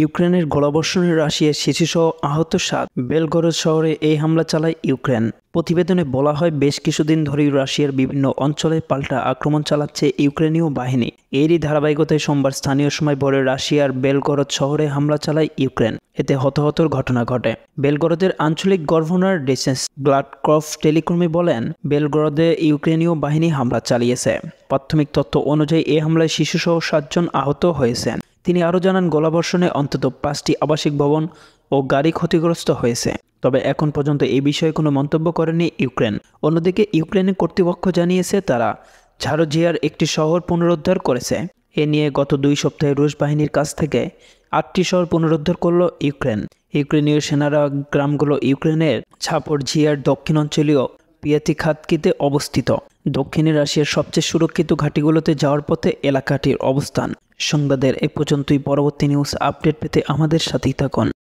ইউক্রেনের গোলাবর্ষণে রাশিয়ার শিশুসহ আহত সাত বেলগরজ শহরে এই হামলা চালায় ইউক্রেন প্রতিবেদনে বলা হয় বেশ কিছুদিন ধরেই রাশিয়ার বিভিন্ন অঞ্চলে পাল্টা আক্রমণ চালাচ্ছে ইউক্রেনীয় বাহিনী এরই ধারাবাহিকতায় সোমবার স্থানীয় সময় পরে রাশিয়ার বেলগরজ শহরে হামলা চালায় ইউক্রেন এতে হতাহতর ঘটনা ঘটে বেলগরদের আঞ্চলিক গভর্নর ডেসেন্স গ্লাডক্রফ টেলিকর্মে বলেন বেলগরদে ইউক্রেনীয় বাহিনী হামলা চালিয়েছে প্রাথমিক তথ্য অনুযায়ী এ হামলায় শিশুসহ সাতজন আহত হয়েছেন তিনি আরও জানান গোলাবর্ষণে অন্তত পাঁচটি আবাসিক ভবন ও গাড়ি ক্ষতিগ্রস্ত হয়েছে তবে এখন পর্যন্ত এই বিষয়ে কোনো মন্তব্য করেনি ইউক্রেন অন্যদিকে ইউক্রেনের কর্তৃপক্ষ জানিয়েছে তারা ঝারোজিয়ার একটি শহর পুনরুদ্ধার করেছে এ নিয়ে গত দুই সপ্তাহে রুশ বাহিনীর কাছ থেকে আটটি শহর পুনরুদ্ধার করল ইউক্রেন ইউক্রেনীয় সেনারা গ্রামগুলো ইউক্রেনের ঝিয়ার দক্ষিণ অঞ্চলীয় খাতকিতে অবস্থিত দক্ষিণে রাশিয়ার সবচেয়ে সুরক্ষিত ঘাঁটিগুলোতে যাওয়ার পথে এলাকাটির অবস্থান সংবাদের এ পর্যন্তই পরবর্তী নিউজ আপডেট পেতে আমাদের সাথেই থাকুন